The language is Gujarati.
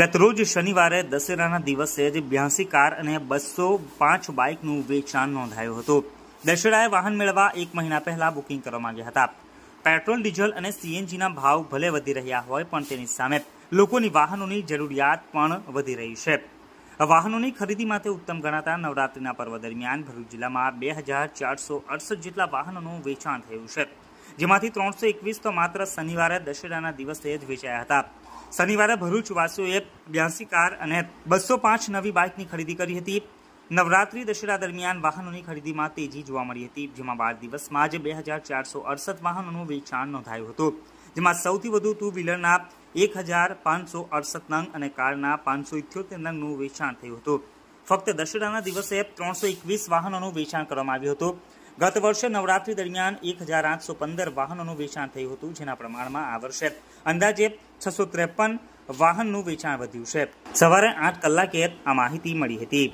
ગતરોજ શનિવારે દશેરાના દિવસે જ બ્યાસી કાર અને બસો પાંચ બાઇકનું વેચાણ નોંધાયું હતું દશેરાએ વાહન મેળવવા એક મહિના પહેલા બુકિંગ કરવા માંગ્યા હતા પેટ્રોલ ડીઝલ અને સીએનજીના ભાવ ભલે વધી રહ્યા હોય પણ તેની સામે લોકોની વાહનોની જરૂરિયાત પણ વધી રહી છે વાહનોની ખરીદી માટે ઉત્તમ ગણાતા નવરાત્રિના પર્વ દરમિયાન ભરૂચ જિલ્લામાં બે હજાર ચારસો અડસઠ જેટલા વાહનોનું વેચાણ થયું છે જેમાંથી ત્રણસો એકવીસ તો માત્ર શનિવારે દશેરાના દિવસે જ વેચાયા હતા શનિવારે ભરૂચ વાસીઓએ બ્યાસી કાર અને બસો પાંચ નવી બાઇકની ખરીદી કરી હતી નવરાત્રી દશેરા દરમિયાન વાહનોની ખરીદીમાં તેજી જોવા મળી હતી જેમાં બાર દિવસમાં જ બે હજાર ચારસો અડસઠ વાહનોનું વેચાણ નોંધાયું હતું જેમાં સૌથી વધુ ટુ વ્હીલરના એક હજાર પાંચસો અડસઠ નંગ અને કારના પાંચસો ઇઠ્યોતેર નંગનું વેચાણ થયું હતું ફક્ત દશેરાના દિવસે ત્રણસો એકવીસ વાહનોનું વેચાણ કરવામાં આવ્યું હતું ગત વર્ષે નવરાત્રી દરમિયાન એક હજાર આઠસો પંદર વાહનોનું વેચાણ થયું હતું જેના પ્રમાણમાં આ વર્ષે અંદાજે છસો ત્રેપન વાહનનું વેચાણ વધ્યું છે સવારે આઠ કલાકે આ માહિતી મળી હતી